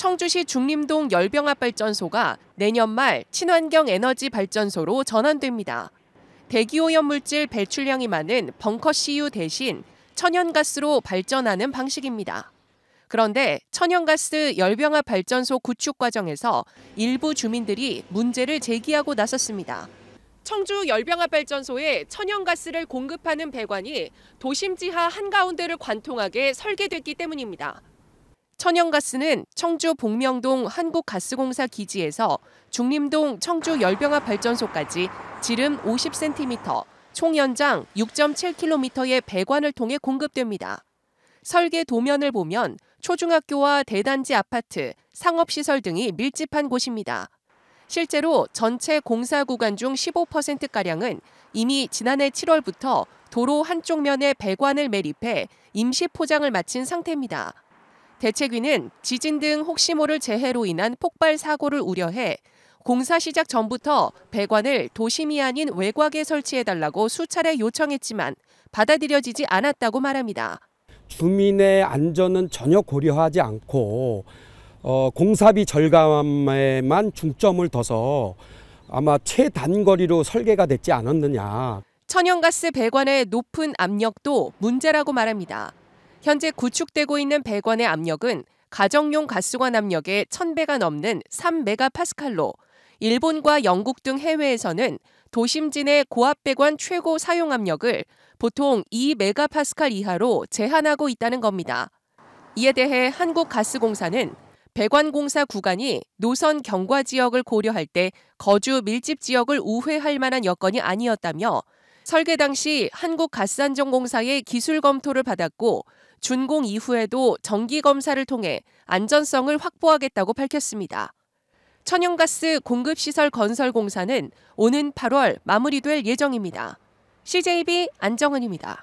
청주시 중림동 열병합발전소가 내년 말 친환경 에너지 발전소로 전환됩니다. 대기오염물질 배출량이 많은 벙커CU 대신 천연가스로 발전하는 방식입니다. 그런데 천연가스 열병합 발전소 구축 과정에서 일부 주민들이 문제를 제기하고 나섰습니다. 청주 열병합 발전소에 천연가스를 공급하는 배관이 도심 지하 한가운데를 관통하게 설계됐기 때문입니다. 천연가스는 청주 복명동 한국가스공사 기지에서 중림동 청주 열병합 발전소까지 지름 50cm, 총 연장 6.7km의 배관을 통해 공급됩니다. 설계 도면을 보면 초중학교와 대단지 아파트, 상업시설 등이 밀집한 곳입니다. 실제로 전체 공사 구간 중 15%가량은 이미 지난해 7월부터 도로 한쪽 면에 배관을 매립해 임시 포장을 마친 상태입니다. 대책위는 지진 등 혹시 모를 재해로 인한 폭발 사고를 우려해 공사 시작 전부터 배관을 도심이 아닌 외곽에 설치해달라고 수차례 요청했지만 받아들여지지 않았다고 말합니다. 주민의 안전은 전혀 고려하지 않고 어, 공사비 절감에만 중점을 둬서 아마 최단거리로 설계가 됐지 않았느냐. 천연가스 배관의 높은 압력도 문제라고 말합니다. 현재 구축되고 있는 배관의 압력은 가정용 가스관 압력의 1000배가 넘는 3메가파스칼로 일본과 영국 등 해외에서는 도심진의 고압배관 최고 사용 압력을 보통 2메가파스칼 이하로 제한하고 있다는 겁니다. 이에 대해 한국가스공사는 배관공사 구간이 노선 경과 지역을 고려할 때 거주 밀집 지역을 우회할 만한 여건이 아니었다며 설계 당시 한국가스안전공사의 기술 검토를 받았고 준공 이후에도 정기 검사를 통해 안전성을 확보하겠다고 밝혔습니다. 천연가스 공급시설 건설 공사는 오는 8월 마무리될 예정입니다. CJB 안정은입니다.